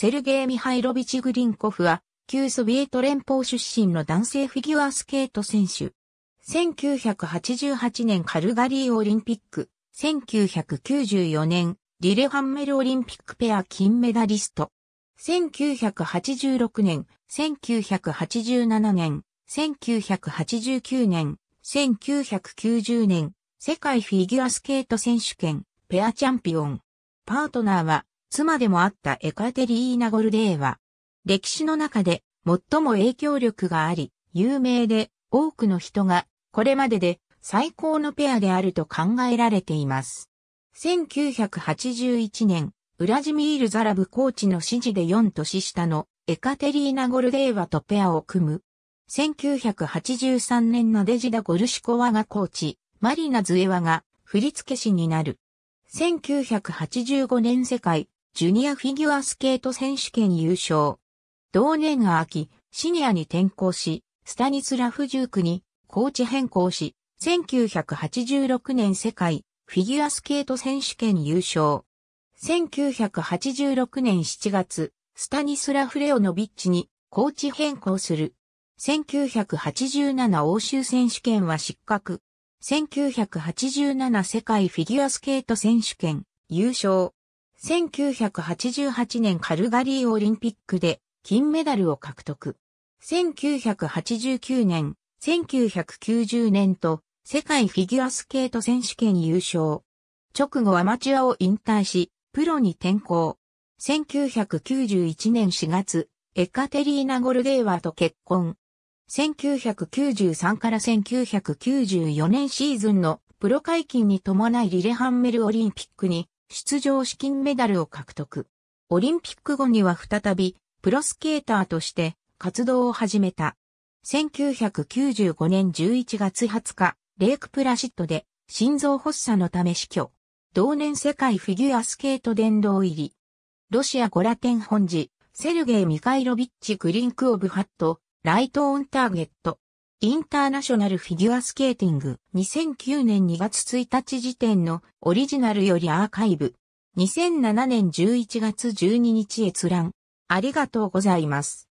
セルゲイ・ミハイロビチ・グリンコフは、旧ソビエト連邦出身の男性フィギュアスケート選手。1988年カルガリーオリンピック、1994年リレハンメルオリンピックペア金メダリスト。1986年、1987年、1989年、1990年、世界フィギュアスケート選手権、ペアチャンピオン。パートナーは、妻でもあったエカテリーナ・ゴルデーは、歴史の中で最も影響力があり、有名で多くの人がこれまでで最高のペアであると考えられています。1981年、ウラジミール・ザラブコーチの指示で4年下のエカテリーナ・ゴルデーワとペアを組む。1983年のデジダ・ゴルシコワがコーチ、マリナ・ズエワが振付師になる。1985年世界ジュニアフィギュアスケート選手権優勝。同年秋、シニアに転向し、スタニスラフ・ジュークにコーチ変更し、1986年世界フィギュアスケート選手権優勝。1986年7月、スタニスラフ・レオノビッチにコーチ変更する。1987欧州選手権は失格。1987世界フィギュアスケート選手権優勝。1988年カルガリーオリンピックで金メダルを獲得。1989年、1990年と世界フィギュアスケート選手権優勝。直後アマチュアを引退し、プロに転向。1991年4月、エカテリーナ・ゴルデーワーと結婚。1993から1994年シーズンのプロ解禁に伴いリレハンメルオリンピックに出場資金メダルを獲得。オリンピック後には再び、プロスケーターとして活動を始めた。1995年11月20日、レイクプラシットで心臓発作のため死去。同年世界フィギュアスケート殿堂入り。ロシアゴラテン本寺、セルゲイ・ミカイロビッチ・グリンクオブハット、ライト・オン・ターゲット。インターナショナルフィギュアスケーティング2009年2月1日時点のオリジナルよりアーカイブ2007年11月12日閲覧ありがとうございます。